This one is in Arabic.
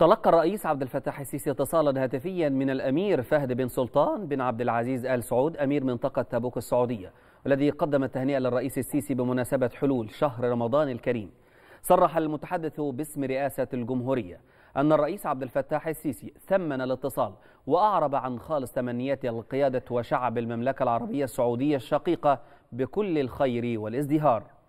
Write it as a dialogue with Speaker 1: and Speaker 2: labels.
Speaker 1: تلقى الرئيس عبد الفتاح السيسي اتصالا هاتفيا من الامير فهد بن سلطان بن عبد العزيز ال سعود امير منطقه تبوك السعوديه والذي قدم التهنئه للرئيس السيسي بمناسبه حلول شهر رمضان الكريم. صرح المتحدث باسم رئاسه الجمهوريه ان الرئيس عبد الفتاح السيسي ثمن الاتصال واعرب عن خالص تمنيات القياده وشعب المملكه العربيه السعوديه الشقيقه بكل الخير والازدهار.